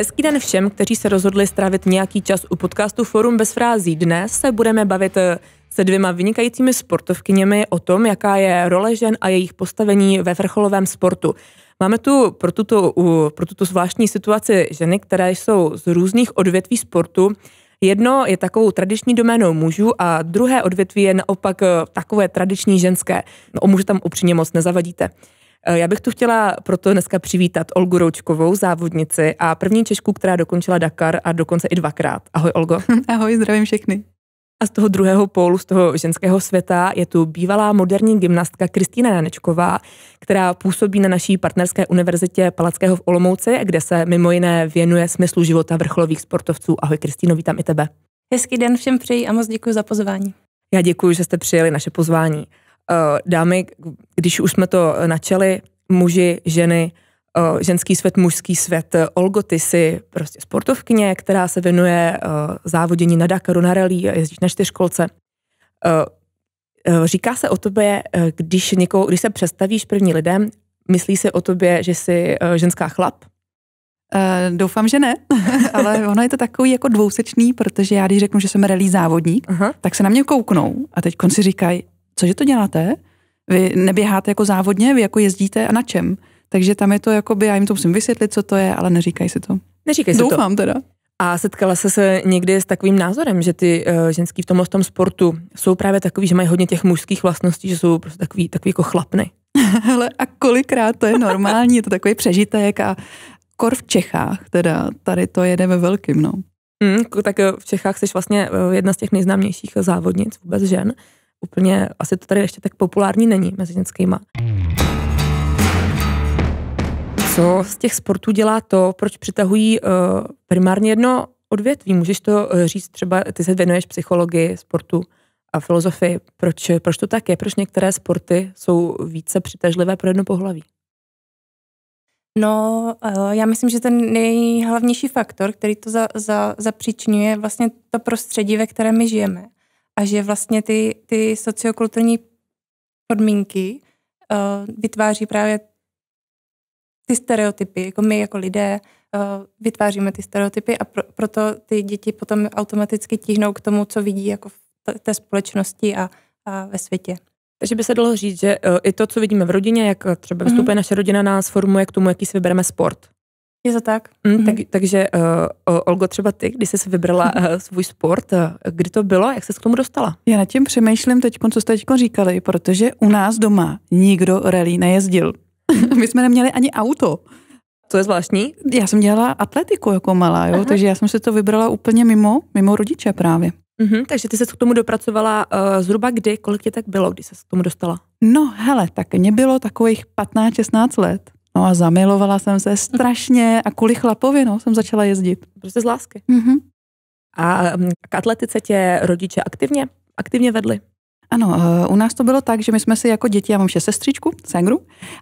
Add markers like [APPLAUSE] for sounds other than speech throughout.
Hezký den všem, kteří se rozhodli strávit nějaký čas u podcastu Forum bez frází. Dnes se budeme bavit eh, se dvěma vynikajícími sportovkyněmi o tom, jaká je role žen a jejich postavení ve vrcholovém sportu. Máme tu pro tuto, pro tuto zvláštní situaci ženy, které jsou z různých odvětví sportu. Jedno je takovou tradiční doménou mužů a druhé odvětví je naopak eh, takové tradiční ženské. No, o muže tam upřímně moc nezavadíte. Eh, já bych tu chtěla proto dneska přivítat Olgu Roučkovou, závodnici a první Češku, která dokončila Dakar a dokonce i dvakrát. Ahoj Olgo. [LAUGHS] Ahoj, zdravím všechny. A z toho druhého pólu, z toho ženského světa, je tu bývalá moderní gymnastka Kristýna Janečková, která působí na naší partnerské univerzitě Palackého v Olomouci, kde se mimo jiné věnuje smyslu života vrcholových sportovců. Ahoj Kristýno, vítám i tebe. Hezký den všem přeji a moc děkuji za pozvání. Já děkuji, že jste přijeli naše pozvání. Eh, dámy, když už jsme to eh, načali, muži, ženy, eh, ženský svět, mužský svět. Olgo, ty jsi prostě sportovkyně, která se věnuje závodění na Dakaru, na rally, jezdíš na čtyřkolce. Říká se o tobě, když, někoho, když se představíš první lidem, myslí se o tobě, že jsi ženská chlap? Uh, doufám, že ne, [LAUGHS] ale ono je to takový jako dvousečný, protože já když řeknu, že jsem rally závodník, uh-huh. tak se na mě kouknou a teď si říkají, cože to děláte? Vy neběháte jako závodně, vy jako jezdíte a na čem? Takže tam je to by, já jim to musím vysvětlit, co to je, ale neříkají si to. Neříkají si to. Doufám teda. A setkala se se někdy s takovým názorem, že ty uh, ženský v tomhle tom sportu jsou právě takový, že mají hodně těch mužských vlastností, že jsou prostě takový, takový jako chlapny. [LAUGHS] Hele, a kolikrát to je normální, je to takový přežitek a kor v Čechách, teda tady to jede ve velkým, no. Mm, tak eh, v Čechách jsi vlastně eh, jedna z těch nejznámějších závodnic vůbec žen úplně, asi to tady ještě tak populární není mezi ženskýma. Co z těch sportů dělá to, proč přitahují uh, primárně jedno odvětví? Můžeš to uh, říct třeba, ty se věnuješ psychologii sportu a filozofii. Proč, eh, proč to tak je? Proč některé sporty jsou více přitažlivé pro jedno pohlaví? No, já myslím, že ten nejhlavnější faktor, který to za, za, zapříčňuje, je vlastně to prostředí, ve kterém my žijeme a že vlastně ty, ty sociokulturní podmínky uh, vytváří právě ty stereotypy, jako my jako lidé uh, vytváříme ty stereotypy a pro, proto ty děti potom automaticky tíhnou k tomu, co vidí jako v té společnosti a, a ve světě. Takže by se dalo říct, že eh, i to, co vidíme v rodině, jak třeba mhm. vystupuje mm-hmm. naše rodina, nás formuje k tomu, jaký si vybereme sport. Je to tak. Mm, mm takže uh, Olgo, třeba ty, když jsi si vybrala uh, svůj sport, uh, kdy to bylo, jak jsi k tomu dostala? Já nad tím přemýšlím teď, co jste teď říkali, protože u nás doma nikdo rally nejezdil. [LAUGHS] My jsme neměli ani auto. Co je zvláštní. Já jsem dělala atletiku jako malá, jo, takže já jsem se to vybrala úplně mimo, mimo rodiče právě. Mm-hmm, takže ty se k tomu dopracovala uh, zhruba kdy, kolik tě tak bylo, když se k tomu dostala? No hele, tak mě bylo takových 15-16 let. No a zamilovala jsem se strašně a kvůli chlapovi no, jsem začala jezdit. Prostě z lásky. Mm-hmm. A mm, k atletice tě rodiče aktivně, aktivně vedli? Ano, eh, u nás to bylo tak, že my jsme si jako děti, já mám šest sestřičku, Sengru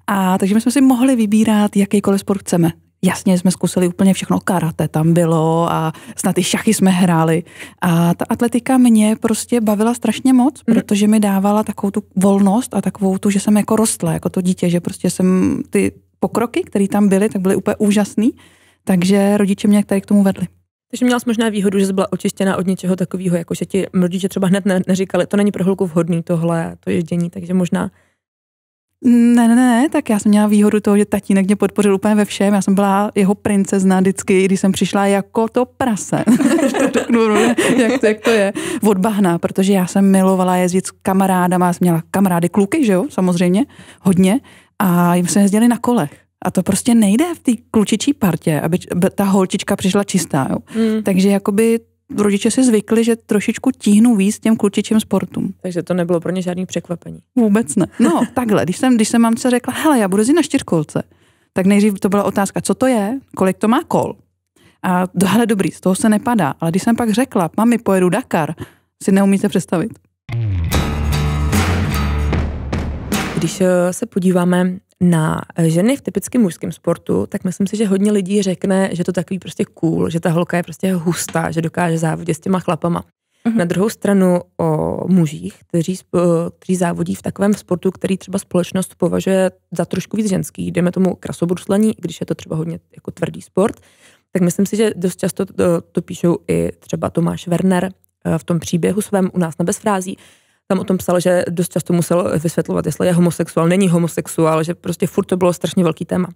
a takže my jsme si mohli vybírat, jakýkoliv sport chceme. Jasně, jsme zkusili úplně všechno, karate tam bylo a snad i šachy jsme hráli. A ta atletika mě prostě bavila strašně moc, mm. protože mi dávala takovou tu volnost a takovou tu, že jsem jako rostla, jako to dítě, že prostě jsem ty, pokroky, které tam byly, tak byly úplně úžasný. Takže rodiče mě tady k tomu vedli. Takže měla jsi možná výhodu, že jsi byla očištěna od něčeho takového, jako že ti rodiče třeba hned neříkali, to není pro holku vhodný tohle, to ježdění, takže možná ne, ne, ne, tak já jsem měla výhodu toho, že tatínek mě podpořil úplně ve všem. Já jsem byla jeho princezna vždycky, když jsem přišla jako to prase. [LAUGHS] No, jak, to, jak to je? Od bahna, protože já jsem milovala jezdit s kamarádama, já jsem měla kamarády kluky, že jo, samozřejmě, hodně a jim se jezdili na kolech. A to prostě nejde v té klučičí partě, aby ta holčička přišla čistá. Jo. Mm. Takže jakoby rodiče si zvykli, že trošičku tíhnu víc těm klučičím sportům. Takže to nebylo pro ně žádný překvapení. Vůbec ne. No, [LAUGHS] takhle. Když jsem, když jsem mamce řekla, hele, já budu jezdit na čtyřkolce, tak nejdřív to byla otázka, co to je, kolik to má kol. A hele, dobrý, z toho se nepadá. Ale když jsem pak řekla, mami, pojedu Dakar, si neumíte představit. Když eh, se podíváme na eh, ženy v typicky mužském sportu, tak myslím si, že hodně lidí řekne, že to takový prostě cool, že ta holka je prostě hustá, že dokáže závodit s těma chlapama. Mhm. Na druhou stranu o mužích, kteří, eh, kteří závodí v takovém sportu, který třeba společnost považuje za trošku víc ženský, jdeme tomu krasobruslení, když je to třeba hodně jako tvrdý sport, tak myslím si, že dost často to, to píšou i třeba Tomáš Werner v tom příběhu svém u nás na Bezfrází, tam o tom psal, že dost často musel vysvětlovat, jestli je homosexuál, není homosexuál, že prostě furt to bylo strašně velký téma.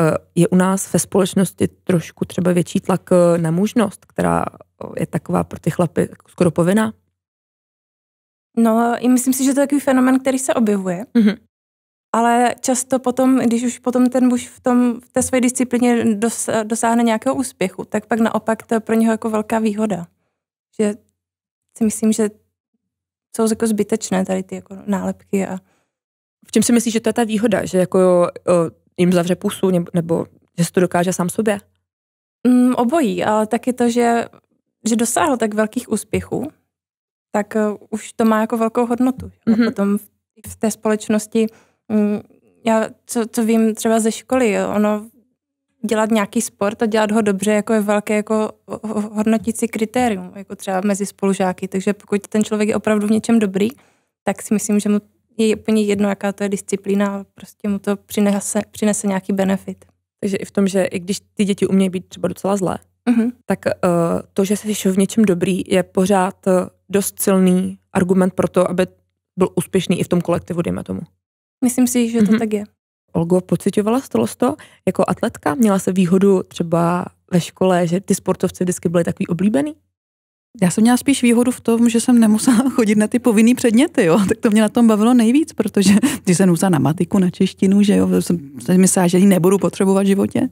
Eh, je u nás ve společnosti trošku třeba větší tlak eh, na mužnost, která eh, je taková pro ty chlapy skoro povinná? No, i myslím si, že to je takový fenomen, který se objevuje. Mm-hmm. Ale často potom, když už potom ten muž v, tom, v té své disciplíně dos, dosáhne nějakého úspěchu, tak pak naopak to je pro něho jako velká výhoda. Že si myslím, že jsou jako zbytečné tady ty jako nálepky. A... V čem si myslíš, že to je ta výhoda, že jako jim zavře pusu nebo, nebo že se to dokáže sám sobě? Mm, obojí, ale taky to, že, že dosáhl tak velkých úspěchů, tak e, už to má jako velkou hodnotu. Mm-hmm. A mhm. potom v, v té společnosti, mm, já co, co vím třeba ze školy, ono dělat nějaký sport a dělat ho dobře, jako je velké jako hodnotící kritérium, jako třeba mezi spolužáky. Takže pokud ten člověk je opravdu v něčem dobrý, tak si myslím, že mu je úplně jedno, jaká to je disciplína, ale prostě mu to přinese, přinese nějaký benefit. Takže i v tom, že i když ty děti umějí být třeba docela zlé, mm-hmm. tak uh, to, že jsi v něčem dobrý, je pořád eh, dost silný argument pro to, aby byl úspěšný i v tom kolektivu, dejme tomu. Myslím si, že to mm-hmm. tak je. Olgo, pocitovala to jako atletka? Měla se výhodu třeba ve škole, že ty sportovci vždycky byly takový oblíbený? Já jsem měla spíš výhodu v tom, že jsem nemusela [LAUGHS] chodit na ty povinné předměty, jo. Tak to mě na tom bavilo nejvíc, protože [LAUGHS] když jsem musela na matiku, na češtinu, že jo, jsem myslela, že ji nebudu potřebovat v životě.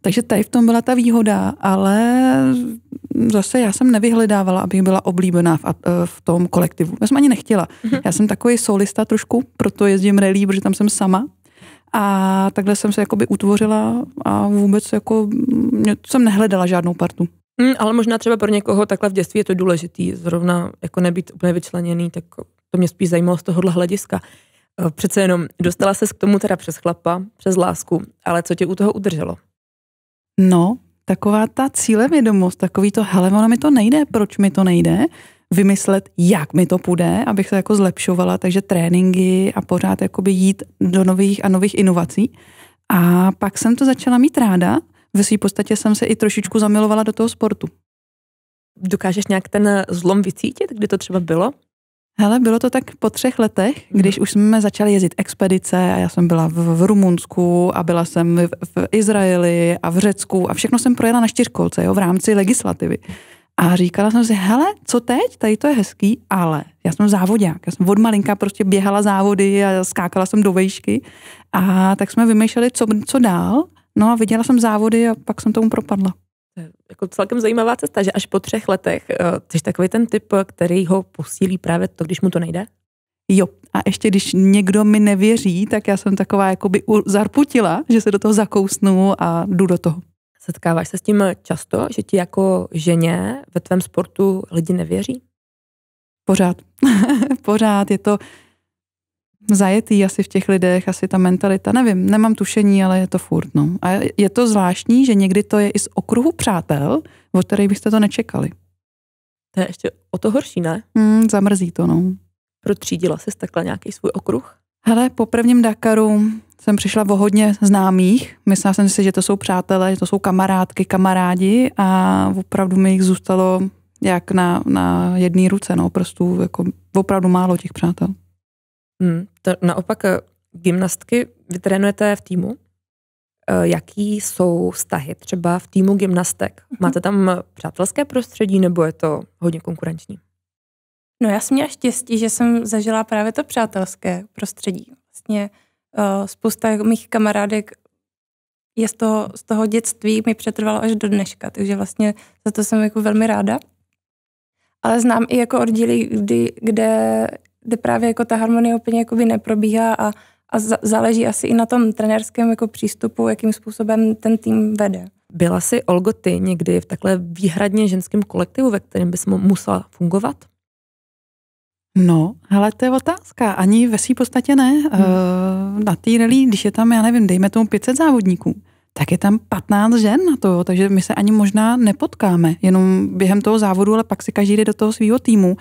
Takže tady v tom byla ta výhoda, ale zase já jsem nevyhledávala, abych byla oblíbená v, eh, v tom kolektivu. Já jsem ani nechtěla. Mhm. Já jsem takový solista trošku, proto jezdím rally, protože tam jsem sama, a takhle jsem se jakoby utvořila a vůbec jako jsem nehledala žádnou partu. Hmm, ale možná třeba pro někoho takhle v dětství je to důležitý, zrovna jako nebýt úplně vyčleněný, tak to mě spíš zajímalo z tohohle hlediska. Eh, přece jenom dostala ses k tomu teda přes chlapa, přes lásku, ale co tě u toho udrželo? No, taková ta cílevědomost, takový to, hele, ono mi to nejde, proč mi to nejde? vymyslet, jak mi to půjde, abych se jako zlepšovala, takže tréninky a pořád jakoby jít do nových a nových inovací. A pak jsem to začala mít ráda, ve své podstatě jsem se i trošičku zamilovala do toho sportu. Dokážeš nějak ten zlom vycítit, kdy to třeba bylo? Hele, bylo to tak po třech letech, mhm. když už jsme začali jezdit expedice a já jsem byla v, v Rumunsku a byla jsem v, v Izraeli a v Řecku a všechno jsem projela na čtyřkolce, jo, v rámci legislativy. A říkala jsem si, hele, co teď? Tady to je hezký, ale já jsem závodák. Já jsem od malinka prostě běhala závody a skákala jsem do vejšky. A tak jsme vymýšleli, co, co dál. No a viděla jsem závody a pak jsem tomu propadla. Jako celkem zajímavá cesta, že až po třech letech eh, jsi takový ten typ, který ho posílí právě to, když mu to nejde? Jo, a ještě když někdo mi nevěří, tak já jsem taková jakoby zarputila, že se do toho zakousnu a jdu do toho. Setkáváš se s tím často, že ti jako ženě ve tvém sportu lidi nevěří? Pořád. [LAUGHS] Pořád je to zajetý asi v těch lidech, asi ta mentalita, nevím, nemám tušení, ale je to furt. No. A je to zvláštní, že někdy to je i z okruhu přátel, od kterých byste to nečekali. To je ještě o to horší, ne? Mm, zamrzí to, no. Protřídila jsi takhle nějaký svůj okruh? Hele, po prvním Dakaru jsem přišla o hodně známých. Myslela jsem si, že to jsou přátelé, že to jsou kamarádky, kamarádi a opravdu mi jich zůstalo jak na, na jedné ruce, no, prostě jako opravdu málo těch přátel. Hmm, to naopak eh, gymnastky vy trénujete v týmu? Eh, jaký jsou vztahy třeba v týmu gymnastek? Mhm. Máte tam přátelské prostředí nebo je to hodně konkurenční? No já jsem měla štěstí, že jsem zažila právě to přátelské prostředí. Vlastně uh, spousta mých kamarádek je z toho, z toho dětství mi přetrvalo až do dneška, takže vlastně za to jsem jako velmi ráda. Ale znám i jako oddíly, kdy, kde, kde právě jako ta harmonie úplně jako by neprobíhá a, a záleží asi i na tom trenérském jako přístupu, jakým způsobem ten tým vede. Byla jsi, Olgo, ty někdy v takhle výhradně ženském kolektivu, ve kterém bys musela fungovat? No, ale to je otázka. Ani ve své podstatě ne. Hmm. Eh, na té rally, když je tam, já nevím, dejme tomu 500 závodníků, tak je tam 15 žen na to, takže my se ani možná nepotkáme, jenom během toho závodu, ale pak si každý jde do toho svého týmu.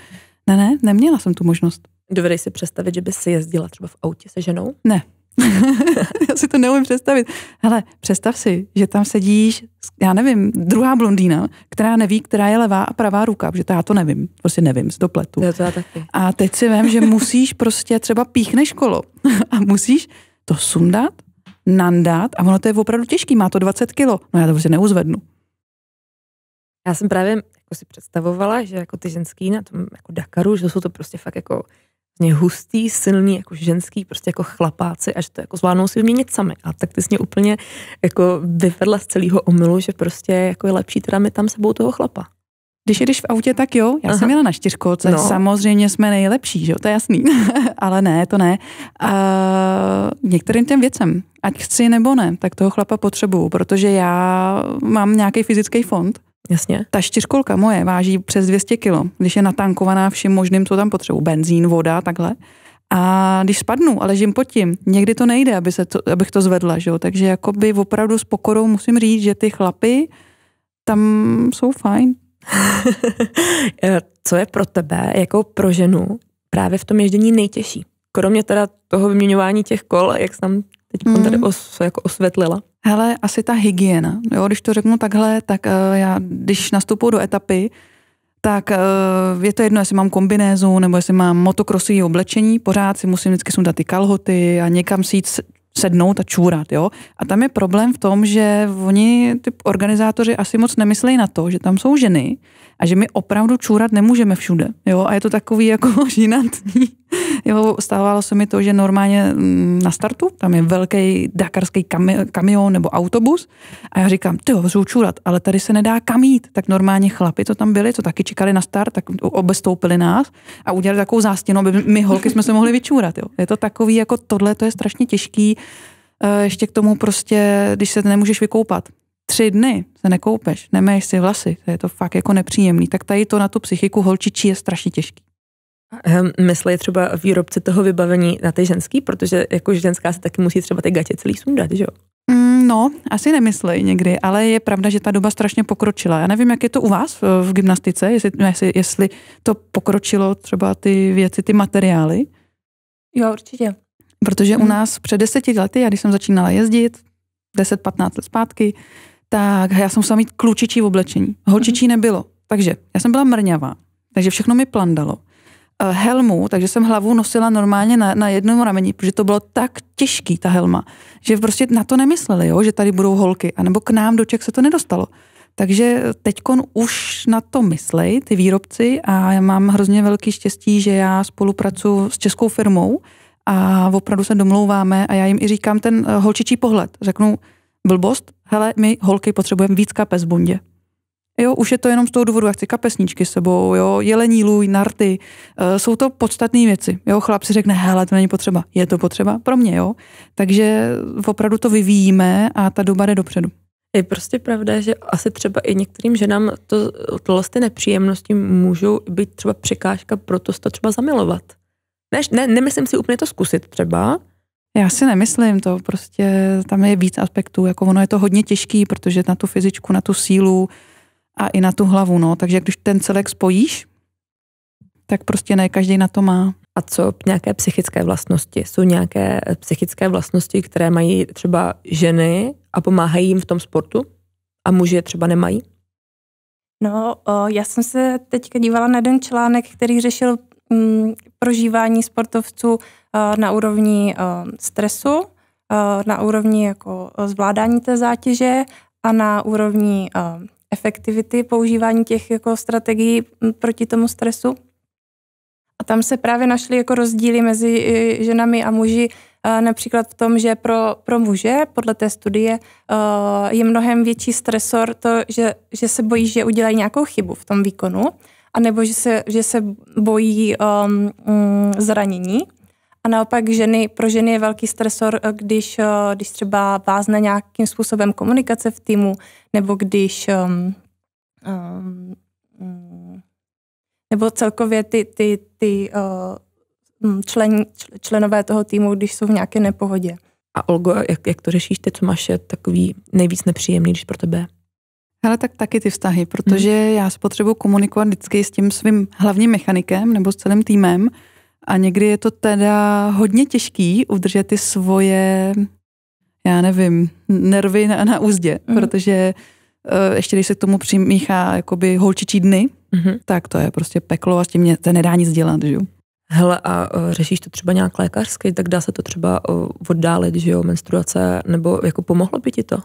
Ne, ne, neměla jsem tu možnost. Dovedeš si představit, že bys si jezdila třeba v autě se ženou? Ne, [LAUGHS] já si to neumím představit. Hele, představ si, že tam sedíš, já nevím, druhá blondýna, která neví, která je levá a pravá ruka, protože to já to nevím, prostě nevím z dopletu. Já to já taky. A teď si vím, že musíš prostě třeba píchneš kolo [LAUGHS] a musíš to sundat, nandat a ono to je opravdu těžký, má to 20 kilo, no já to prostě neuzvednu. Já jsem právě jako si představovala, že jako ty ženský na tom jako Dakaru, že to jsou to prostě fakt jako vlastně hustý, silný, jako ženský, prostě jako chlapáci a že to jako zvládnou si vyměnit sami. A tak ty jsi mě úplně jako vyvedla z celého omylu, že prostě jako je lepší teda mi tam sebou toho chlapa. Když jedeš v autě, tak jo, já Aha. jsem jela na čtyřkolce, no. samozřejmě jsme nejlepší, že jo, to je jasný, [LAUGHS] ale ne, to ne. A některým těm věcem, ať chci nebo ne, tak toho chlapa potřebuju, protože já mám nějaký fyzický fond, Jasně. Ta čtyřkolka moje váží přes 200 kilo, když je natankovaná vším možným, co tam potřebuji, benzín, voda, takhle. A když spadnu a ležím pod tím, někdy to nejde, aby se to, abych to zvedla, že jo? takže jakoby opravdu s pokorou musím říct, že ty chlapy tam jsou fajn. [LAUGHS] Eh, co je pro tebe, jako pro ženu, právě v tom ježdění nejtěžší? Kromě teda toho vyměňování těch kol, jak jsem teď mm. tady os, jako osvětlila? Hele, asi ta hygiena. Jo, když to řeknu takhle, tak uh, já, když nastupuji do etapy, tak uh, je to jedno, jestli mám kombinézu nebo jestli mám motokrosové oblečení, pořád si musím vždycky sundat ty kalhoty a někam si jít sednout a čůrat, jo. A tam je problém v tom, že oni, ty organizátoři, asi moc nemyslejí na to, že tam jsou ženy, a že my opravdu čůrat nemůžeme všude. Jo? A je to takový jako [LAUGHS] žinantní. Jo, stávalo se mi to, že normálně mm, na startu, tam je velký dakarský kamion nebo autobus a já říkám, ty jsou čůrat, ale tady se nedá kam jít. Tak normálně chlapi, co tam byli, co taky čekali na start, tak obestoupili nás a udělali takovou zástěnu, aby my holky jsme se mohli vyčůrat. Jo. Je to takový, jako tohle, to je strašně těžký, eh, ještě k tomu prostě, když se nemůžeš vykoupat tři dny se nekoupeš, nemáš si vlasy, to je to fakt jako nepříjemný, tak tady to na tu psychiku holčičí je strašně těžký. Hm, je třeba výrobce toho vybavení na ty ženský, protože jako ženská se taky musí třeba ty gatě celý sundat, že jo? Mm, no, asi nemyslej někdy, ale je pravda, že ta doba strašně pokročila. Já nevím, jak je to u vás eh, v, gymnastice, jestli, no, jestli, jestli to pokročilo třeba ty věci, ty materiály. Jo, určitě. Protože u hmm. nás před deseti lety, já když jsem začínala jezdit, 10-15 let zpátky, tak já jsem musela mít klučičí oblečení. Holčičí mhm. nebylo. Takže já jsem byla mrňavá, takže všechno mi plandalo. Eh, helmu, takže jsem hlavu nosila normálně na, na jednom rameni, protože to bylo tak těžký, ta helma, že prostě na to nemysleli, jo, že tady budou holky, anebo k nám do Čech se to nedostalo. Takže teďkon už na to myslej, ty výrobci, a já mám hrozně velký štěstí, že já spolupracuji s českou firmou a opravdu se domlouváme a já jim i říkám ten eh, holčičí pohled. Řeknu, blbost, hele, my holky potřebujeme víc kapes v bundě. Jo, už je to jenom z toho důvodu, jak chci kapesníčky s sebou, jo, jelení lůj, narty, e, jsou to podstatné věci. Jo, chlap si řekne, hele, to není potřeba, je to potřeba pro mě, jo. Takže opravdu to vyvíjíme a ta doba jde dopředu. Je prostě pravda, že asi třeba i některým ženám to, tohle nepříjemnosti můžou být třeba překážka pro to to třeba zamilovat. Ne, ne, nemyslím si úplně to zkusit třeba, já si nemyslím, to prostě tam je víc aspektů, jako ono je to hodně těžký, protože na tu fyzičku, na tu sílu a i na tu hlavu, no, takže když ten celek spojíš, tak prostě ne každý na to má. A co nějaké psychické vlastnosti? Jsou nějaké eh, psychické vlastnosti, které mají třeba ženy a pomáhají jim v tom sportu a muži je třeba nemají? No, o, já jsem se teďka dívala na jeden článek, který řešil mm, prožívání sportovců eh, na úrovni eh, stresu, eh, na úrovni jako zvládání té zátěže a na úrovni efektivity používání těch jako strategií hm, proti tomu stresu. A tam se právě našly jako rozdíly mezi ženami a muži, například v tom, že pro, pro muže, podle té studie, je mnohem větší stresor to, že, že se bojí, že udělají nějakou chybu v tom výkonu, a nebo že se, že se bojí um, um, zranění. A naopak ženy, pro ženy je velký stresor, eh, když, eh, když třeba vázne nějakým způsobem komunikace v týmu, nebo když um, um, mm, nebo celkově ty, ty, ty uh, člen, členové toho týmu, když jsou v nějaké nepohodě. A Olgo, jak, jak to řešíš ty, co máš takový nejvíc nepříjemný, když pro tebe ale tak taky ty vztahy, hmm. protože hmm. já se potřebuji komunikovat vždycky s tím svým hlavním mechanikem nebo s celým týmem a někdy je to teda hodně těžký udržet ty svoje, já nevím, nervy na, na úzdě, hmm. protože uh, ještě když se k tomu přimíchá jakoby holčičí dny, hmm. tak to je prostě peklo a s tím mě, to nedá nic dělat, že jo. Hele, a eh, řešíš to třeba nějak lékařsky, tak dá se to třeba eh, oddálit, že jo, menstruace, nebo jako pomohlo by ti to?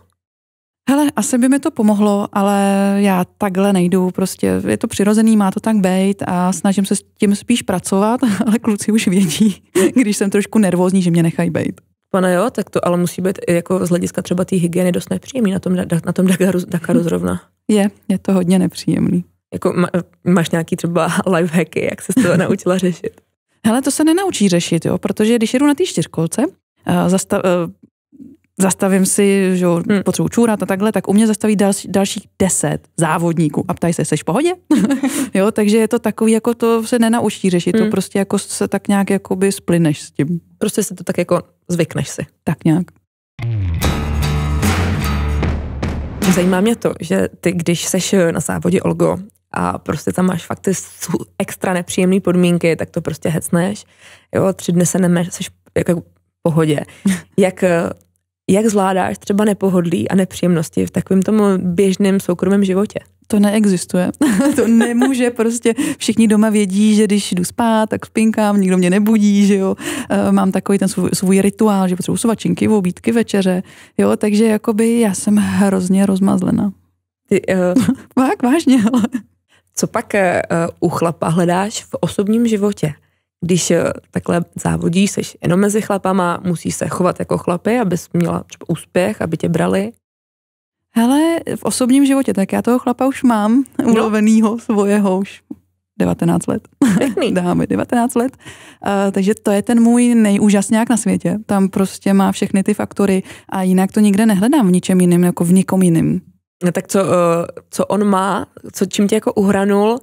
hele, asi by mi to pomohlo, ale já takhle nejdu, prostě je to přirozený, má to tak být a snažím se s tím spíš pracovat, [LAUGHS] ale kluci už vědí, [LAUGHS] když jsem trošku nervózní, že mě nechají být. Pane jo, tak to ale musí být jako z hlediska třeba té hygieny dost nepříjemný na tom, na tom Dakaru, Dakaru zrovna. Je, je to hodně nepříjemný. Jako má, máš nějaký třeba [LAUGHS] hacky, jak se z toho naučila řešit? Hele, to se nenaučí řešit, jo, protože když jedu na té čtyřkolce, eh, zastav, eh, zastavím si, že hmm. potřebuji čůrat a takhle, tak u mě zastaví další, dalších deset závodníků a ptají se, seš v pohodě? [LAUGHS] jo, takže je to takový, jako to se nenaučí řešit, hmm. to prostě jako se tak nějak jakoby splyneš s tím. Prostě se to tak jako zvykneš si. Tak nějak. Zajímá mě to, že ty, když seš eh, na závodě Olgo a prostě tam máš fakt ty extra nepříjemné podmínky, tak to prostě hecneš. Jo, tři dny se nemeš, seš jako v pohodě. [LAUGHS] Jak eh, jak zvládáš třeba nepohodlí a nepříjemnosti v takovém tomu běžném soukromém životě? To neexistuje. [LAUGHS] to nemůže prostě. Všichni doma vědí, že když jdu spát, tak spinkám, nikdo mě nebudí, že jo. Eh, mám takový ten svůj, svůj rituál, že potřebuji svačinky, obídky, večeře, jo. Takže jakoby já jsem hrozně rozmazlena. Ty, uh... [LAUGHS] Fakt, vážně, ale... Co pak uh, u chlapa hledáš v osobním životě? když eh, takhle závodíš, seš jenom mezi chlapama, musíš se chovat jako chlapy, abys měla třeba úspěch, aby tě brali? Hele, v osobním životě, tak já toho chlapa už mám, no. ulovenýho svojeho už 19 let. [LAUGHS] Dáme 19 let. Uh, takže to je ten můj nejúžasňák na světě. Tam prostě má všechny ty faktory a jinak to nikde nehledám v ničem jiným, jako v nikom jiným. No tak co, uh, co on má, co čím tě jako uhranul,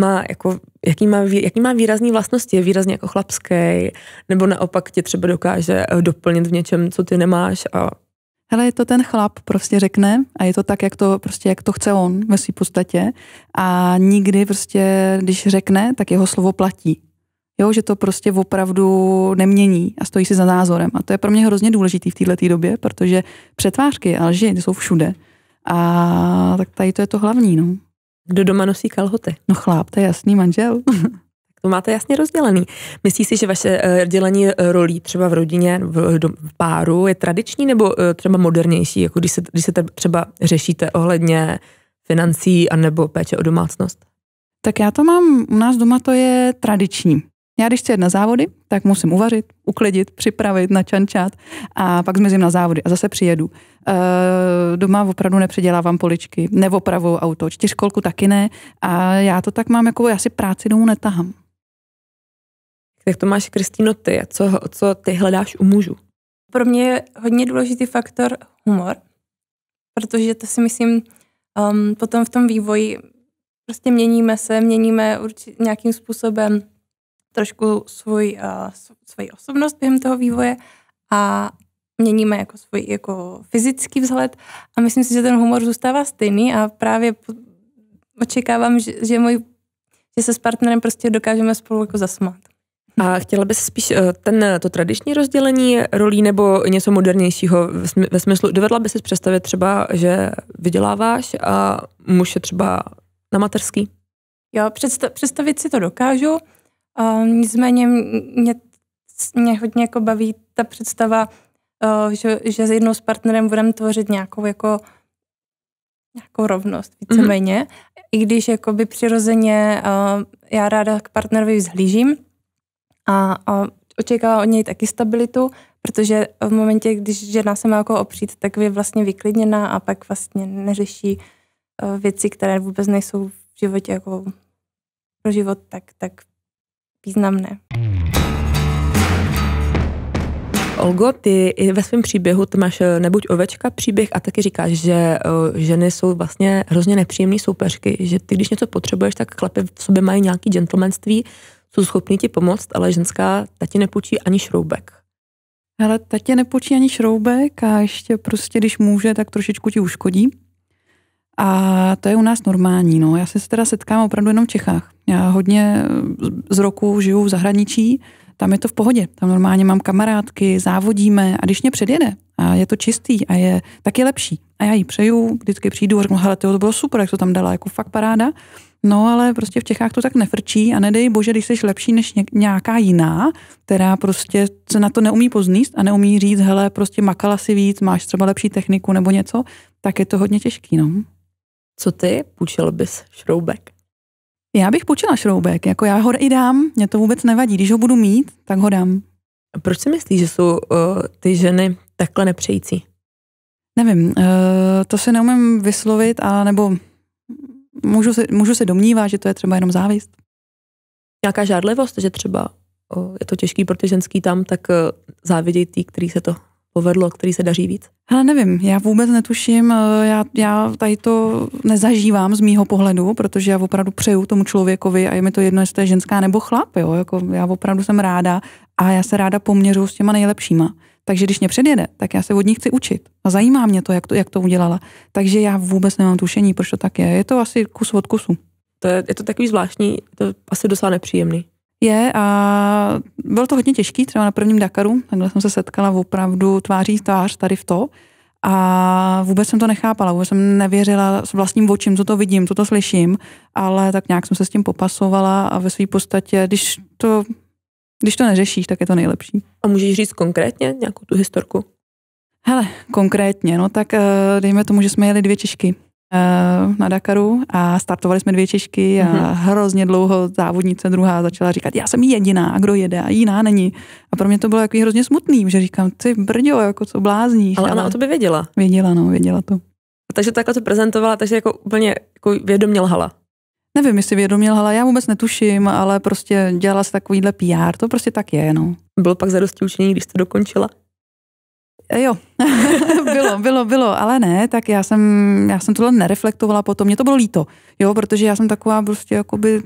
má jako, jaký má, jaký má výrazný vlastnosti, je výrazně jako chlapský, nebo naopak tě třeba dokáže eh, doplnit v něčem, co ty nemáš a Hele, je to ten chlap, prostě řekne a je to tak, jak to, prostě, jak to chce on ve své podstatě a nikdy prostě, když řekne, tak jeho slovo platí. Jo, že to prostě opravdu nemění a stojí si za názorem. A to je pro mě hrozně důležitý v této době, protože přetvářky a lži jsou všude. A tak tady to je to hlavní. No. Kdo doma nosí kalhoty? No chláp, to je jasný manžel. [LAUGHS] to máte jasně rozdělený. Myslíš si, že vaše eh, dělení eh, rolí třeba v rodině, v, eh, v páru je tradiční nebo třeba modernější, jako když se, když se třeba řešíte ohledně financí anebo péče o domácnost? Tak já to mám, u nás doma to je tradiční. Já když chci na závody, tak musím uvařit, uklidit, připravit, načančat a pak zmizím na závody a zase přijedu. E, doma opravdu nepředělávám poličky, neopravuju auto, čtyřkolku taky ne a já to tak mám, jako já si práci domů netahám. Jak to máš, Kristýno, ty. Co, co ty hledáš u mužů? Pro mě je hodně důležitý faktor humor, protože to si myslím, um, potom v tom vývoji prostě měníme se, měníme určitě nějakým způsobem trošku svůj, uh, svoji osobnost během toho vývoje a měníme jako svůj jako fyzický vzhled a myslím si, že ten humor zůstává stejný a právě očekávám, že, že, můj, že se s partnerem prostě dokážeme spolu jako zasmát. A chtěla bys spíš eh, ten, to tradiční rozdělení rolí nebo něco modernějšího ve smyslu, dovedla bys si představit třeba, že vyděláváš a muž je třeba na materský? Jo, představit si to dokážu. Uh, nicméně mě, mě hodně jako baví ta představa, eh, že, že s jednou s partnerem budeme tvořit nějakou jako nějakou rovnost mhm. víceméně, mm-hmm. i když jakoby přirozeně uh, já ráda k partnerovi vzhlížím a, a očekávám od něj taky stabilitu, protože v momentě, když žena se má jako opřít, tak je vlastně vyklidněná a pak vlastně neřeší uh, věci, které vůbec nejsou v životě jako pro život tak, tak významné. Olgo, ty i ve svém příběhu ty máš eh, nebuď ovečka příběh a taky říkáš, že eh, ženy jsou vlastně hrozně nepříjemné soupeřky, že ty, když něco potřebuješ, tak chlapy v sobě mají nějaký gentlemanství, jsou schopni ti pomoct, ale ženská ta ti nepůjčí ani šroubek. Hele, ta tě nepočí ani šroubek a ještě prostě, když může, tak trošičku ti uškodí. A to je u nás normální. No. Já se teda setkám opravdu jenom v Čechách. Já hodně eh, z roku žiju v zahraničí, tam je to v pohodě. Tam normálně mám kamarádky, závodíme a když mě předjede a je to čistý a je, tak je lepší. A já jí přeju, vždycky přijdu a řeknu, hele, to bylo super, jak to tam dala, jako fakt paráda. No ale prostě v Čechách to tak nefrčí a nedej bože, když jsi lepší než nějaká jiná, která prostě se na to neumí pozníst a neumí říct, hele, prostě makala si víc, máš třeba lepší techniku nebo něco, tak je to hodně těžký, no. Co ty? Půjčil bys šroubek? Já bych půjčila šroubek, jako já ho i dám, mě to vůbec nevadí, když ho budu mít, tak ho dám. A proč si myslíš, že jsou uh, ty ženy takhle nepřející? Nevím, uh, to se neumím vyslovit, a nebo můžu se, můžu se domnívat, že to je třeba jenom závist. Nějaká žádlivost, že třeba uh, je to těžký pro ty ženský tam, tak uh, závidějí tý, který se to povedlo, který se daří víc? Hele, nevím, já vůbec netuším, eh, já, já tady to nezažívám z mýho pohledu, protože já opravdu přeju tomu člověkovi a je mi to jedno, jestli to je ženská nebo chlap, jo, jako já opravdu jsem ráda a já se ráda poměřuji s těma nejlepšíma. Takže když mě předjede, tak já se od ní chci učit. A zajímá mě to, jak to, jak to udělala. Takže já vůbec nemám tušení, proč to tak je. Je to asi kus od kusu. To je, je to takový zvláštní, je to asi docela nepříjemný je a bylo to hodně těžký, třeba na prvním Dakaru, takhle jsem se setkala opravdu tváří tvář tady v to a vůbec jsem to nechápala, vůbec jsem nevěřila s vlastním očím, co to vidím, co to slyším, ale tak nějak jsem se s tím popasovala a ve své podstatě, když to, když to neřešíš, tak je to nejlepší. A můžeš říct konkrétně nějakou tu historku? Hele, konkrétně, no tak eh, dejme tomu, že jsme jeli dvě Češky Eh, na Dakaru a startovali jsme dvě Češky a mm-hmm. hrozně dlouho závodnice druhá začala říkat, já jsem jediná, a kdo jede a jiná není. A pro mě to bylo jako hrozně smutný, že říkám, ty brdio, jako co blázní. Ale, ale ona o by věděla. Věděla, no, věděla to. A takže takhle to prezentovala, takže jako úplně jako vědomě lhala. Nevím, jestli vědomě lhala, já vůbec netuším, ale prostě dělala se takovýhle PR, to prostě tak je, no. Bylo pak zadosti učení, když to dokončila? Eh, jo, [LAUGHS] bylo, bylo, bylo, ale ne, tak já jsem, já jsem tohle nereflektovala potom, mě to bylo líto, jo, protože já jsem taková prostě jakoby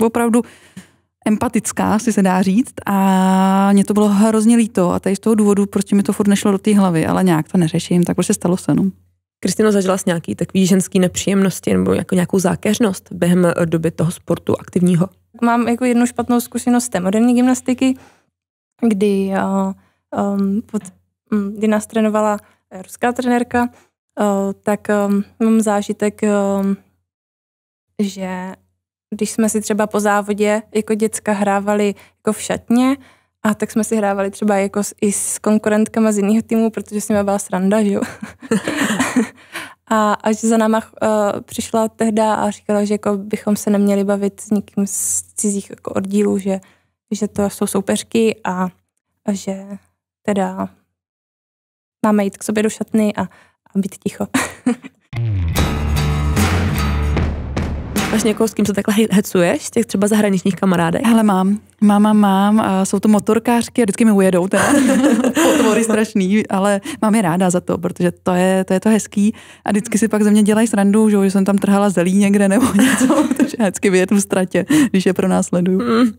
opravdu empatická, si se dá říct, a mě to bylo hrozně líto a tady z toho důvodu prostě mi to furt nešlo do té hlavy, ale nějak to neřeším, tak prostě stalo se, no. Kristino, zažila jsi nějaký takový ženský nepříjemnosti nebo jako nějakou zákeřnost během eh, doby toho sportu aktivního? Mám jako jednu špatnou zkušenost z té moderní gymnastiky, kdy uh, um, pod, Mm, kdy nás trénovala eh, ruská trenérka, eh, tak eh, mám zážitek, že když jsme si třeba po závodě jako děcka hrávali jako v šatně, a tak jsme si hrávali třeba jako s, i s konkurentkama z jiného týmu, protože s nimi byla sranda, že jo. [LAUGHS] a až za náma uh, přišla tehda a říkala, že jako bychom se neměli bavit s nikým z cizích jako oddílů, že, že to jsou soupeřky a, a že teda máme jít k sobě do šatny a, a být ticho. [LAUGHS] Máš někoho, s kým se takhle hecuješ, těch třeba zahraničních kamarádek? Ale mám. Máma, mám, a jsou to motorkářky a vždycky mi ujedou, teda. [LAUGHS] potvory strašný, ale mám je ráda za to, protože to je, to je to hezký a vždycky si pak ze mě dělají srandu, že, jsem tam trhala zelí někde nebo [LAUGHS] něco, protože hezky vyjedu v ztratě, když je pro nás sleduju. Mm.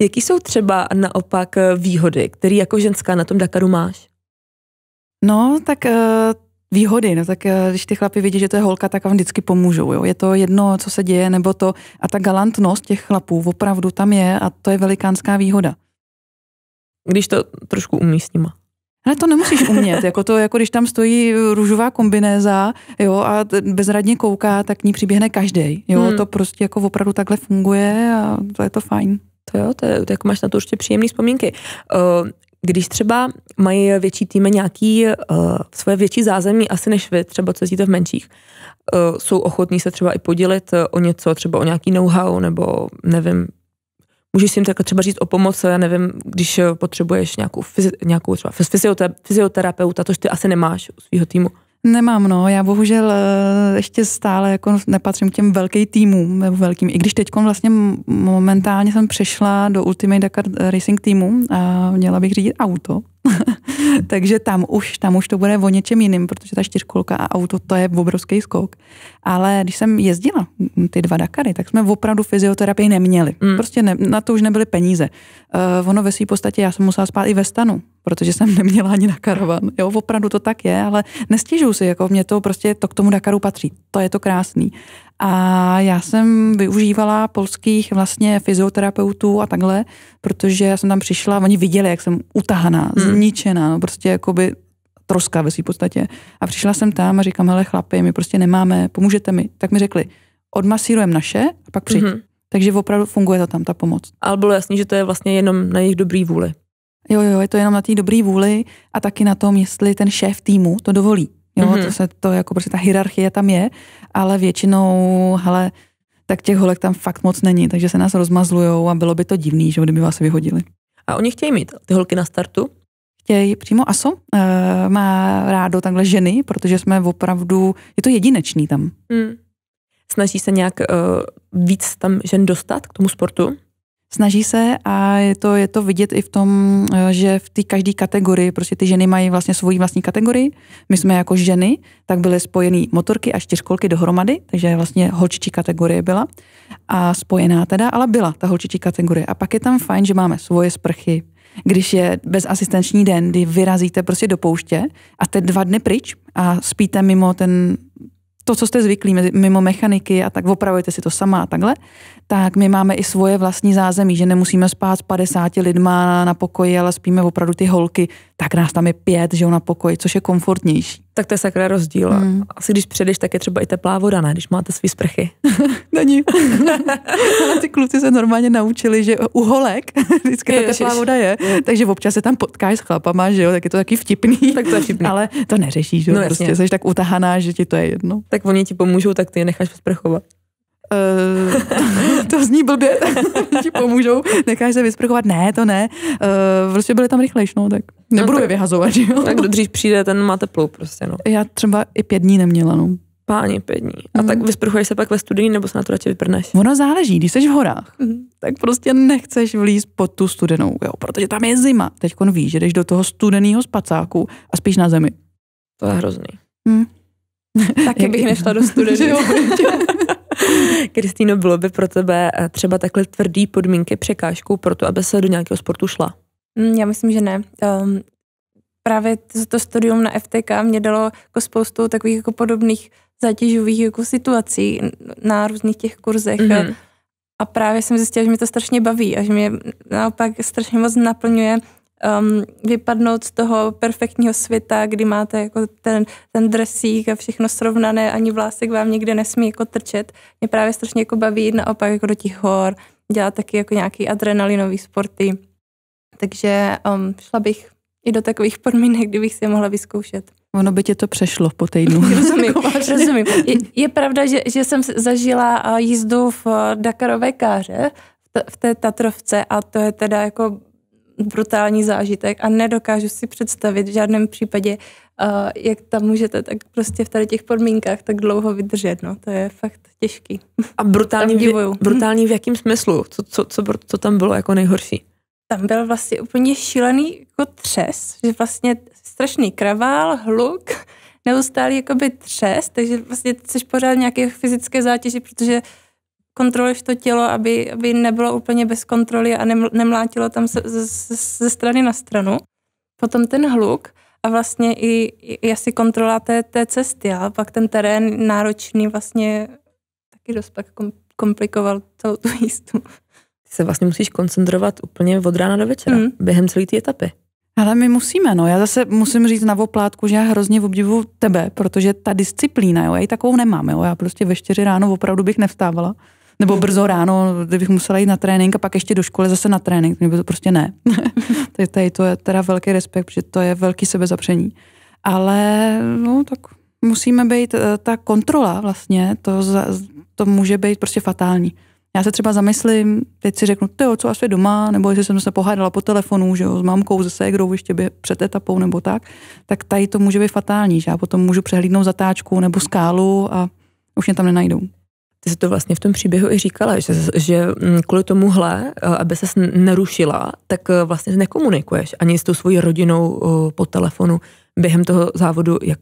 Jaký jsou třeba naopak eh, výhody, které jako ženská na tom Dakaru máš? No, tak uh, výhody, no tak uh, když ty chlapi vidí, že to je holka, tak vám vždycky pomůžou, jo. Je to jedno, co se děje, nebo to, a ta galantnost těch chlapů opravdu tam je a to je velikánská výhoda. Když to trošku umí s nima. Ale to nemusíš umět, jako to, jako když tam stojí růžová kombinéza, jo, a bezradně kouká, tak k ní přiběhne každý, jo, hmm. to prostě jako opravdu takhle funguje a to je to fajn. To jo, to je, tak máš na to určitě příjemné vzpomínky. Uh, když třeba mají větší týmy nějaký uh, svoje větší zázemí, asi než vy, třeba co jezdíte v menších, uh, jsou ochotní se třeba i podělit eh, o něco, třeba o nějaký know-how, nebo nevím, můžeš si jim třeba říct o pomoc, já nevím, když potřebuješ nějakou, fyzi, nějakou třeba fyzioterapeuta, tož ty asi nemáš u svého týmu. Nemám, no. Já bohužel eh, ještě stále jako nepatřím k těm velkým týmům, velkým, i když teď vlastně momentálně jsem přešla do Ultimate Dakar Racing týmu a měla bych řídit auto, [LAUGHS] Takže tam už, tam už to bude o něčem jiným, protože ta čtyřkolka a auto, to je obrovský skok. Ale když jsem jezdila ty dva Dakary, tak jsme opravdu fyzioterapii neměli. Mm. Prostě ne, na to už nebyly peníze. Uh, ono ve své podstatě, já jsem musela spát i ve stanu, protože jsem [LAUGHS] neměla ani na karavan. Jo, opravdu to tak je, ale nestěžuju si, jako mě to prostě, to k tomu Dakaru patří. To je to krásný. A já jsem využívala polských vlastně fyzioterapeutů a takhle, protože já jsem tam přišla, oni viděli, jak jsem utahaná, hmm. zničená, no prostě jakoby troska ve své podstatě. A přišla jsem tam a říkám, hele chlapi, my prostě nemáme, pomůžete mi. Tak mi řekli, odmasírujeme naše a pak přijď. hmm Takže opravdu funguje to tam ta pomoc. Ale bylo jasný, že to je vlastně jenom na jejich dobrý vůli. Jo, jo, je to jenom na té dobrý vůli a taky na tom, jestli ten šéf týmu to dovolí. Jo, mm-hmm. to se to jako prostě ta hierarchie tam je, ale většinou, hele, tak těch holek tam fakt moc není, takže se nás rozmazlujou a bylo by to divný, že kdyby vás vyhodili. A oni chtějí mít ty holky na startu? Chtějí přímo ASO, e, má rádo takhle ženy, protože jsme opravdu, je to jedinečný tam. Mm. Snaží se nějak e, víc tam žen dostat k tomu sportu? snaží se a je to, je to vidět i v tom, eh, že v té každé kategorii, prostě ty ženy mají vlastně svoji vlastní kategorii. My jsme jako ženy, tak byly spojený motorky a čtyřkolky dohromady, takže vlastně holčičí kategorie byla a spojená teda, ale byla ta holčičí kategorie. A pak je tam fajn, že máme svoje sprchy, když je bezassistenční den, kdy vyrazíte prostě do pouště a jste dva dny pryč a spíte mimo ten to, co jste zvyklí mimo mechaniky a tak opravujete si to sama a takhle, tak my máme i svoje vlastní zázemí, že nemusíme spát s 50 lidma na pokoji, ale spíme opravdu ty holky tak nás tam je pět, že jo, na pokoji, což je komfortnější. Tak to je sakra rozdíl. Mm. Asi když přijdeš, tak je třeba i teplá voda, ne? Když máte svý sprchy. [LAUGHS] Není. [LAUGHS] ty kluci se normálně naučili, že u holek [LAUGHS] vždycky je, ta teplá voda je, je, hmm. takže občas se tam potkáš s chlapama, že jo, tak je to taky vtipný. Tak to je vtipný. Ale to neřešíš, že jo, no, prostě jsi tak utahaná, že ti to je jedno. Tak oni ti pomůžou, tak ty je necháš sprchovat. Uh, [LAUGHS] to zní blbě, [LAUGHS] ti pomůžou, necháš se vysprchovat, ne, to ne. Uh, prostě byli tam rychlejší, no, tak no nebudu no, tak, je vyhazovat, jo. Tak kdo dřív přijde, ten má teplou prostě, no. Já třeba i pět dní neměla, no. Páni, pět dní. A mm. tak vysprchuješ se pak ve studii, nebo se na to radši vyprneš? Ono záleží, když jsi v horách, mm. tak prostě nechceš vlíz pod tu studenou, jo, protože tam je zima. Teď víš, že jdeš do toho studeného spacáku a spíš na zemi. To je hrozný. Mm. [LAUGHS] Taky bych nešla do studia. [LAUGHS] Kristýno, bylo by pro tebe eh, třeba takhle tvrdý podmínky překážkou pro to, aby se do nějakého sportu šla? Mm, já myslím, že ne. Um, právě to, to studium na FTK mě dalo jako spoustu takových jako podobných zátěžových jako situací na různých těch kurzech. Mm-hmm. A právě jsem zjistila, že mě to strašně baví a že mě naopak strašně moc naplňuje um, vypadnout z toho perfektního světa, kdy máte jako ten, ten dresík a všechno srovnané, ani vlásek vám někde nesmí jako trčet. Mě právě strašně jako baví jít naopak jako do těch hor, dělat taky jako nějaký adrenalinový sporty. Takže um, šla bych i do takových podmínek, kdybych si je mohla vyzkoušet. Ono by tě to přešlo po týdnu. [LAUGHS] rozumím, [LAUGHS] jako rozumím. Je, je pravda, že, že jsem zažila uh, jízdu v uh, Dakarové káře, v té Tatrovce a to je teda jako brutální zážitek a nedokážu si představit v žádném případě, uh, jak tam můžete tak prostě v tady těch podmínkách tak dlouho vydržet. No, to je fakt těžký. A brutální, v, brutální v jakém smyslu? Co, co, co, co tam bylo jako nejhorší? Tam byl vlastně úplně šílený jako třes, že vlastně strašný kravál, hluk, neustálý jakoby třes, takže vlastně jsi pořád nějaké fyzické zátěži, protože uh, kontroluješ to tělo, aby, aby nebylo úplně bez kontroly a nemlátilo tam se, ze, ze strany na stranu. Potom ten hluk a vlastně i, i asi kontrola té, té cesty, ale pak ten terén náročný vlastně taky dost pak komplikoval celou tu jízdu. Ty se vlastně musíš koncentrovat úplně od rána do večera, mm. během celé té etapy. Ale my musíme, no. Já zase musím říct na oplátku, že já hrozně obdivu tebe, protože ta disciplína, jo, já ji takovou nemám, jo. Já prostě ve čtyři ráno opravdu bych nevstávala. Nebo brzo ráno, kdybych musela jít na trénink a pak ještě do školy zase na trénink. Nebo to prostě ne. [LAUGHS] tady, tady to je teda velký respekt, protože to je velký sebezapření. Ale no tak musíme být, eh, ta kontrola vlastně, to, za, to může být prostě fatální. Já se třeba zamyslím, teď si řeknu, jo, co asi doma, nebo jestli jsem se pohádala po telefonu, že jo, s mamkou, se ségrou, ještě by před etapou nebo tak, tak tady to může být fatální, že já potom můžu přehlídnout zatáčku nebo skálu a už mě tam nenajdou. Ty to vlastně v tom příběhu i říkala, že, že mm, kvůli tomuhle, eh, aby se nerušila, tak eh, vlastně nekomunikuješ ani s tou svojí rodinou eh, po telefonu během toho závodu, jak,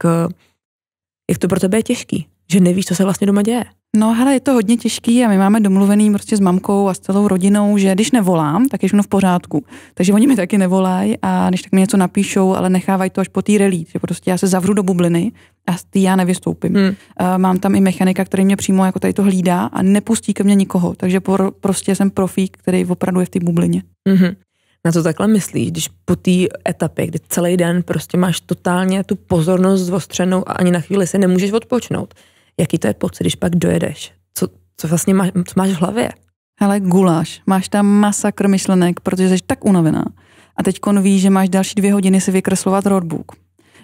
jak to pro tebe je těžký, že nevíš, co se vlastně doma děje. No hele, je to hodně těžký a my máme domluvený prostě s mamkou a s celou rodinou, že když nevolám, tak je všechno v pořádku. Takže oni mi taky nevolají a když tak mi něco napíšou, ale nechávají to až po té relí, že prostě já se zavřu do bubliny, a z té já nevystoupím. Hmm. Uh, mám tam i mechanika, který mě přímo jako tady to hlídá a nepustí ke mně nikoho, takže por, prostě jsem profík, který opravdu je v té bublině. Mm-hmm. Na co takhle myslíš, když po té etapě, kdy celý den prostě máš totálně tu pozornost zvostřenou a ani na chvíli se nemůžeš odpočnout, jaký to je pocit, když pak dojedeš? Co, co vlastně máš, co máš v hlavě? Hele, guláš. Máš tam masakr myšlenek, protože jsi tak unavená. A teď víš, že máš další dvě hodiny si vykreslovat roadbook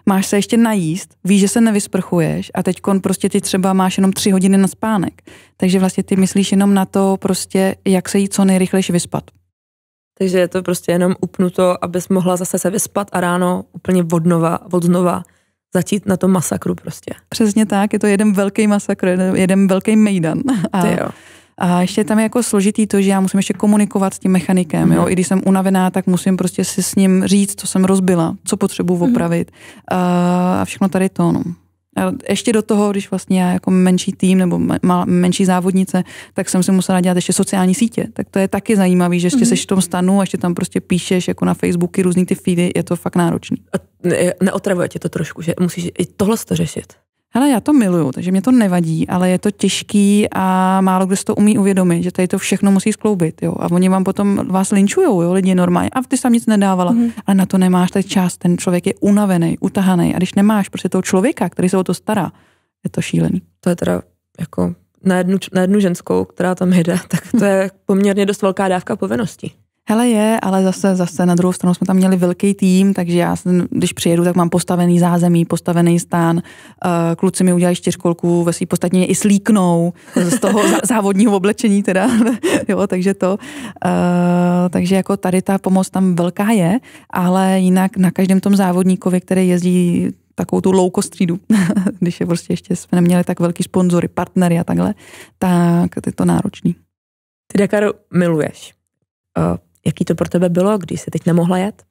máš se ještě najíst, víš, že se nevysprchuješ a teď prostě ty třeba máš jenom tři hodiny na spánek. Takže vlastně ty myslíš jenom na to prostě, jak se jí co nejrychlejší vyspat. Takže je to prostě jenom upnuto, abys mohla zase se vyspat a ráno úplně odnova, vodnova začít na tom masakru prostě. Přesně tak, je to jeden velký masakr, jeden velký mejdan. A, Ty jo. A ještě tam je jako složitý to, že já musím ještě komunikovat s tím mechanikem. Mm. Jo? Mhm. I když jsem unavená, tak musím prostě si s ním říct, co jsem rozbila, co potřebuji mhm. opravit A, a všechno tady to. No. A ještě do toho, když vlastně já jako menší tým nebo mal, menší závodnice, tak jsem si musela dělat ještě sociální sítě. Tak to je taky zajímavý, že ještě mm-hmm. seš v tom stanu a ještě tam prostě píšeš jako na Facebooky různý ty feedy, je to fakt náročný. A neotravuje tě to trošku, že musíš i tohle to řešit? Hele, já to miluju, takže mě to nevadí, ale je to těžký a málo kdo si to umí uvědomit, že tady to všechno musí skloubit, jo. A oni vám potom vás linčujou, jo, lidi normálně. A ty sám nic nedávala, mm. ale na to nemáš ten čas, ten člověk je unavený, utahaný. A když nemáš prostě toho člověka, který se o to stará, je to šílený. To je teda jako na jednu, na jednu ženskou, která tam jede, [LAUGHS] tak to je poměrně dost velká dávka povinností. Hele je, ale zase, zase na druhou stranu jsme tam měli velký tým, takže já, jsem, když přijedu, tak mám postavený zázemí, postavený stán, eh, kluci mi udělají čtyřkolku, ve svý podstatně i slíknou z toho závodního oblečení teda, [LAUGHS] jo, takže to. Eh, takže jako tady ta pomoc tam velká je, ale jinak na každém tom závodníkovi, který jezdí takovou tu louko střídu, [LAUGHS] když je prostě ještě jsme neměli tak velký sponzory, partnery a takhle, tak je to náročný. Ty Dakar miluješ. Eh, Jaký to pro tebe bylo, když se teď nemohla jet?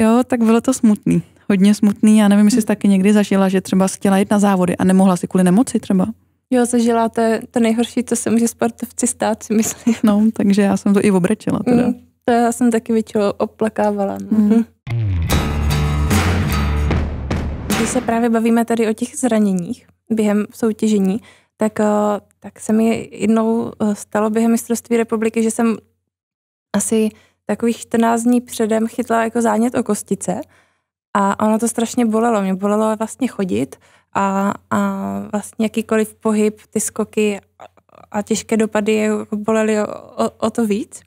Jo, tak bylo to smutný. Hodně smutný. Já nevím, jestli jsi taky někdy zažila, že třeba chtěla jít na závody a nemohla si kvůli nemoci třeba. Jo, zažila to, to nejhorší, co se může sportovci stát, si myslím. No, takže já jsem to i obrečila. Teda. Mm, to já jsem taky většinou oplakávala. No. Mm. Když se právě bavíme tady o těch zraněních během soutěžení, tak, eh, tak se mi jednou eh, stalo během mistrovství republiky, že jsem asi takových 14 dní předem chytla jako zánět o kostice a ono to strašně bolelo. Mě bolelo vlastně chodit a, a vlastně jakýkoliv pohyb, ty skoky a těžké dopady bolely o, o, o to víc.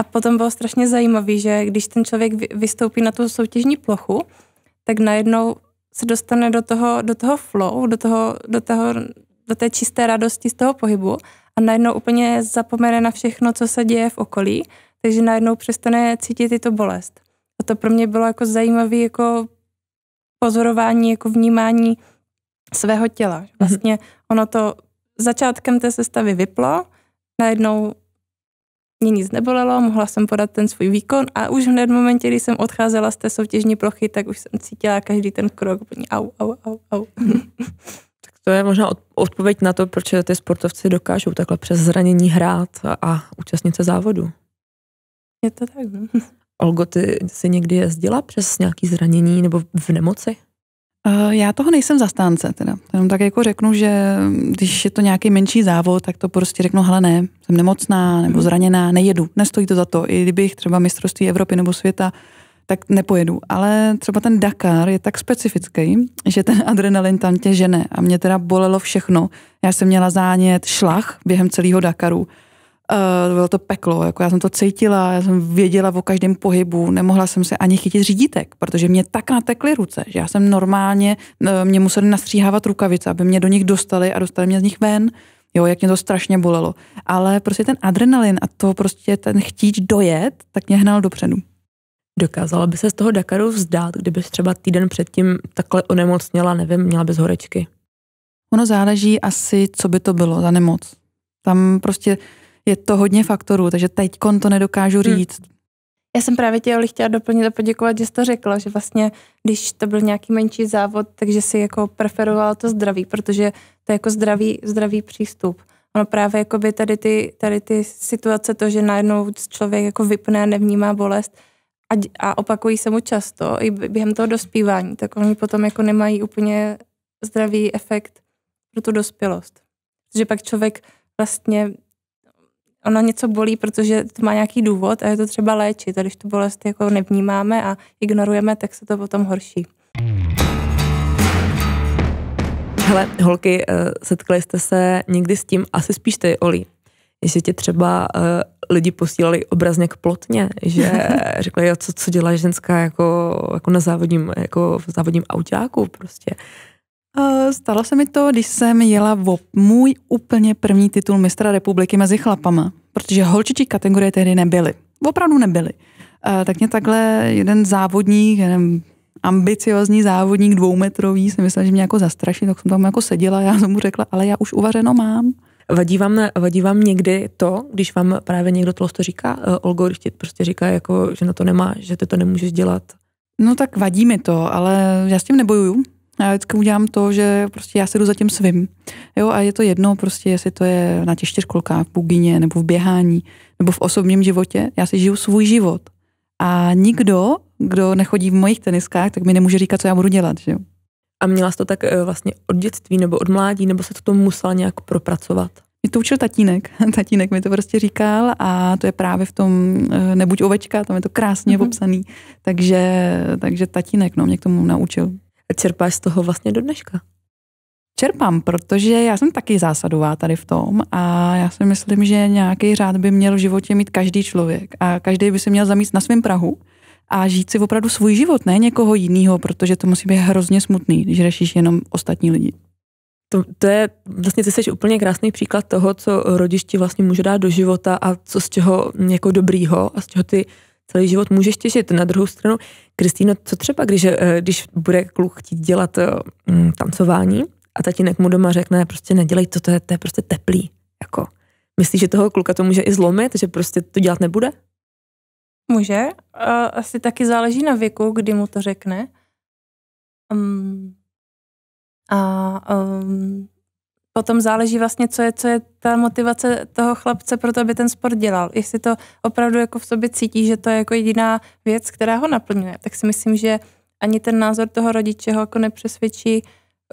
A potom bylo strašně zajímavé, že když ten člověk vystoupí na tu soutěžní plochu, tak najednou se dostane do toho, do toho flow, do, toho, do, toho, do té čisté radosti z toho pohybu a najednou úplně zapomene na všechno, co se děje v okolí takže najednou přestane cítit tyto bolest. A to pro mě bylo jako zajímavé jako pozorování, jako vnímání svého těla. Mhm. Vlastně ono to začátkem té sestavy vyplo, najednou mě nic nebolelo, mohla jsem podat ten svůj výkon a už hned v momentě, kdy jsem odcházela z té soutěžní plochy, tak už jsem cítila každý ten krok au, au, au, au. [LAUGHS] Tak to je možná odpověď na to, proč ty sportovci dokážou takhle přes zranění hrát a, a účastnit se závodu. Je to tak. No. [LAUGHS] Olgo, ty jsi někdy jezdila přes nějaký zranění nebo v nemoci? Eh, já toho nejsem zastánce teda. Jenom tak jako řeknu, že když je to nějaký menší závod, tak to prostě řeknu, hele ne, jsem nemocná nebo mhm. zraněná, nejedu, nestojí to za to. I kdybych třeba mistrovství Evropy nebo světa, tak nepojedu. Ale třeba ten Dakar je tak specifický, že ten [LAUGHS] adrenalin tam tě žene a mě teda bolelo všechno. Já jsem měla zánět šlach během celého Dakaru Uh, bylo to peklo, jako já jsem to cítila, já jsem věděla o každém pohybu, nemohla jsem se ani chytit řídítek, protože mě tak natekly ruce, že já jsem normálně, uh, mě museli nastříhávat rukavice, aby mě do nich dostali a dostali mě z nich ven, jo, jak mě to strašně bolelo. Ale prostě ten adrenalin a to prostě ten chtíč dojet, tak mě hnal dopředu. Dokázala by se z toho Dakaru vzdát, kdybys třeba týden předtím takhle onemocněla, nevím, měla bez horečky? Ono záleží asi, co by to bylo za nemoc. Tam prostě je to hodně faktorů, takže teď to nedokážu hmm. říct. Hmm. Já jsem právě tě, Oli, chtěla doplnit a poděkovat, že jsi to řekla, že vlastně, když to byl nějaký menší závod, takže si jako preferovala to zdraví, protože to je jako zdravý, zdravý přístup. Ono právě jako by tady ty, tady ty situace, to, že najednou člověk jako vypne a nevnímá bolest a, a opakují se mu často i během toho dospívání, tak oni potom jako nemají úplně zdravý efekt pro tu dospělost. Že pak člověk vlastně ono něco bolí, protože to má nějaký důvod a je to třeba léčit. A když tu bolest jako nevnímáme a ignorujeme, tak se to potom horší. Hele, holky, eh, setkali jste se někdy s tím, asi spíš ty, Oli, jestli tě třeba uh, lidi posílali obrazně k plotně, že [LAUGHS] řekli, jo, co, co dělá ženská jako, jako na závodním, jako v závodním autáku prostě. Stalo se mi to, když jsem jela v můj úplně první titul mistra republiky mezi chlapama, protože holčičí kategorie tehdy nebyly. Opravdu nebyly. Tak mě takhle jeden závodník, jeden ambiciozní závodník dvoumetrový, jsem myslela, že mě jako zastraší, tak jsem tam jako seděla, já jsem mu řekla, ale já už uvařeno mám. Vadí vám, vadí vám někdy to, když vám právě někdo tohle to říká, uh, Olgo, když ti prostě říká, jako, že na to nemá, že ty to nemůžeš dělat? No tak vadí mi to, ale já s tím nebojuju. A já vždycky udělám to, že prostě já se jdu za tím svým. Jo, a je to jedno, prostě jestli to je na těch čtyřkolkách, v bugině, nebo v běhání, nebo v osobním životě. Já si žiju svůj život. A nikdo, kdo nechodí v mojich teniskách, tak mi nemůže říkat, co já budu dělat. Že A měla jsi to tak e, vlastně od dětství nebo od mládí, nebo se to tomu musela nějak propracovat? Mě to učil tatínek. [LAUGHS] Tatínek mi to prostě říkal a to je právě v tom e, Nebuď ovečka, tam je to krásně mm-hmm. popsaný. Takže, takže tatínek no, mě k tomu naučil čerpáš z toho vlastně do dneška? Čerpám, protože já jsem taky zásadová tady v tom a já si myslím, že nějaký řád by měl v životě mít každý člověk a každý by se měl zamít na svém Prahu a žít si opravdu svůj život, ne někoho jiného, protože to musí být hrozně smutný, když řešíš jenom ostatní lidi. To, to je, vlastně ty jsi úplně krásný příklad toho, co rodišti vlastně může dát do života a co z čeho jako dobrýho a z čeho ty celý život můžeš těšit. Na druhou stranu, Kristýno, co třeba, když, eh, když bude kluk chtít dělat eh, mm, tancování a tatínek mu doma řekne, prostě nedělej to, to je, to je prostě teplý. Jako, myslíš, že toho kluka to může i zlomit, že prostě to dělat nebude? Může. Asi taky záleží na věku, kdy mu to řekne. Um, a um, potom záleží vlastně, co je, co je ta motivace toho chlapce pro to, aby ten sport dělal. Jestli to opravdu jako v sobě cítí, že to je jako jediná věc, která ho naplňuje, tak si myslím, že ani ten názor toho rodiče ho jako nepřesvědčí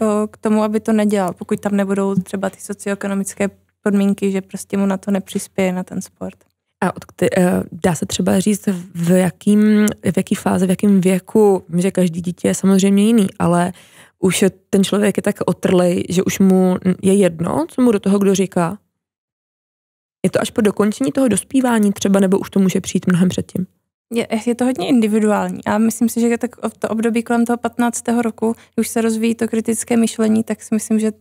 o, k tomu, aby to nedělal, pokud tam nebudou třeba ty socioekonomické podmínky, že prostě mu na to nepřispěje na ten sport. A od, eh, dá se třeba říct, v, jakým, v jaký fázi, v jakém věku, že každý dítě je samozřejmě jiný, ale už ten člověk je tak otrlej, že už mu je jedno, co mu do toho kdo říká. Je to až po dokončení toho dospívání třeba, nebo už to může přijít mnohem předtím? Je, je to hodně individuální a myslím si, že tak to období kolem toho 15. roku, už se rozvíjí to kritické myšlení, tak si myslím, že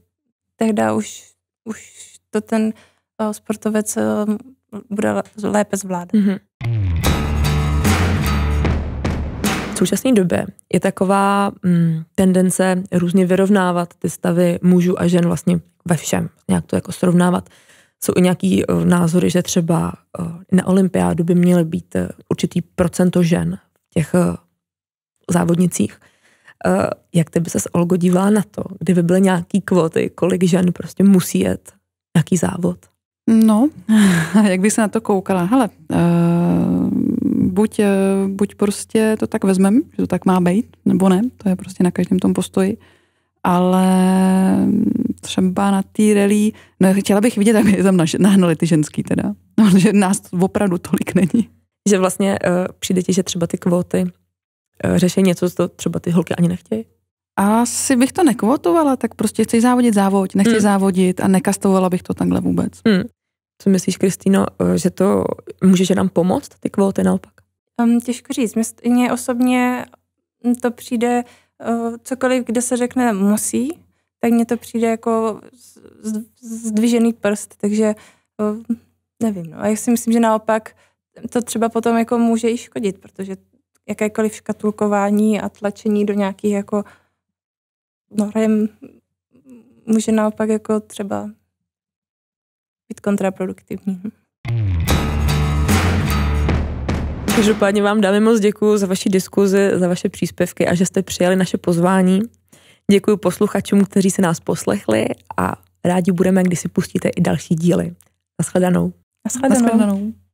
tehdy už, už to ten sportovec bude lépe zvládat. Mm-hmm. V současné době je taková mm, tendence různě vyrovnávat ty stavy mužů a žen vlastně ve všem, nějak to jako srovnávat. Jsou i nějaký eh, názory, že třeba eh, na olympiádu by měly být eh, určitý procento žen v těch závodnicích. Jak ty by se s Olgo dívala na to, kdyby byly nějaký kvóty, kolik žen prostě musí jet nějaký závod? No, [LAUGHS] jak bych se na to koukala? Hele, uh, buď, uh, buď prostě to tak vezmem, že to tak má být, nebo ne, to je prostě na každém tom postoji, ale třeba na té rally, no chtěla bych vidět, aby je tam nahnuli ty ženský teda, no, [LAUGHS] že nás opravdu tolik není. Že vlastně uh, přijde ti, že třeba ty kvóty uh, řeší něco, co třeba ty holky ani nechtějí? Asi bych to nekvotovala, tak prostě chci závodit závod, nechci mm. závodit a nekastovala bych to takhle vůbec. Mm. Co myslíš, Kristýno, eh, že to může že nám pomoct, ty kvóty naopak? Um, těžko říct. Mně osobně to přijde uh, cokoliv, kde se řekne musí, tak mně to přijde jako zdvižený prst, takže uh, nevím. No. A já si myslím, že naopak to třeba potom jako může i škodit, protože jakékoliv škatulkování a tlačení do nějakých jako norem může naopak jako třeba být kontraproduktivní. Mhm. Každopádně vám dáme moc děkuji za vaši diskuzi, za vaše příspěvky a že jste přijali naše pozvání. Děkuji posluchačům, kteří se nás poslechli a rádi budeme, když si pustíte i další díly. Naschledanou. Naschledanou. Naschledanou.